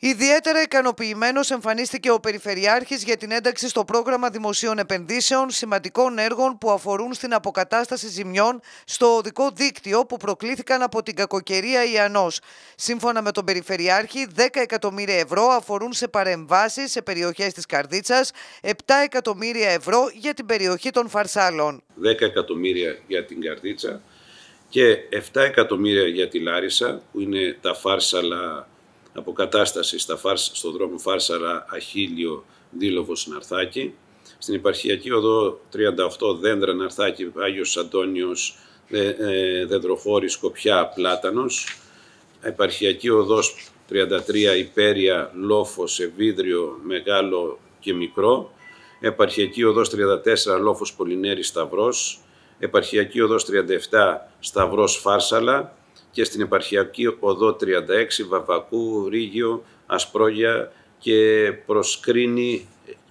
Ιδιαίτερα ικανοποιημένος εμφανίστηκε ο Περιφερειάρχης για την ένταξη στο πρόγραμμα δημοσίων επενδύσεων σημαντικών έργων που αφορούν στην αποκατάσταση ζημιών στο οδικό δίκτυο που προκλήθηκαν από την κακοκαιρία Ιανό. Σύμφωνα με τον Περιφερειάρχη, 10 εκατομμύρια ευρώ αφορούν σε παρεμβάσεις σε περιοχές της Καρδίτσας, 7 εκατομμύρια ευρώ για την περιοχή των Φαρσάλων. 10 εκατομμύρια για την Καρδίτσα και 7 εκατομμύρια για τη Λάρισα, που είναι τα Φάρσαλα αποκατάσταση στα στο δρόμο Φάρσαρα Αχίλιο Δήλοβος Ναρθάκη. Στην Υπαρχιακή οδό 38 Δέντρα Ναρθάκη Άγιος Αντώνιος δε, ε, Δεντροχώρη Σκοπιά Πλάτανος. Επαρχιακή οδός 33 Υπέρια λόφος, Εβίδριο Μεγάλο και Μικρό. Επαρχιακή οδός 34 Λόφος Πολυνέρη Σταυρός. Επαρχιακή οδός 37 Σταυρός Φάρσαλα και στην επαρχιακή οδό 36 Βαβακού, Ρίγιο, Ασπρόγια και προσκρίνει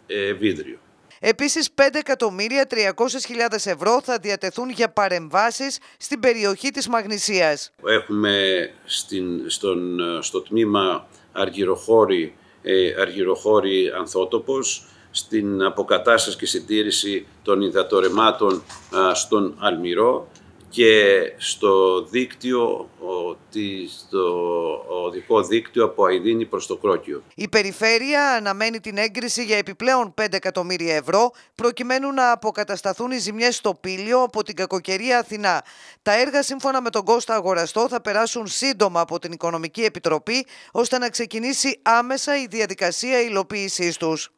ε, Βίδριο. Επίσης 5.300.000 ευρώ θα διατεθούν για παρεμβάσεις στην περιοχή της Μαγνησίας. Έχουμε στην, στον, στο τμήμα Αργυροχώρη, ε, Ανθότοπος, στην αποκατάσταση και συντήρηση των υδατορεμάτων στον Αλμυρό, και στο δίκτυο, στο οδικό δίκτυο από Αιδίνη προς το Κρόκιο. Η Περιφέρεια αναμένει την έγκριση για επιπλέον 5 εκατομμύρια ευρώ προκειμένου να αποκατασταθούν οι ζημιές στο πύλιο από την κακοκαιρία Αθηνά. Τα έργα σύμφωνα με τον Κώστα Αγοραστό θα περάσουν σύντομα από την Οικονομική Επιτροπή ώστε να ξεκινήσει άμεσα η διαδικασία υλοποίησής τους.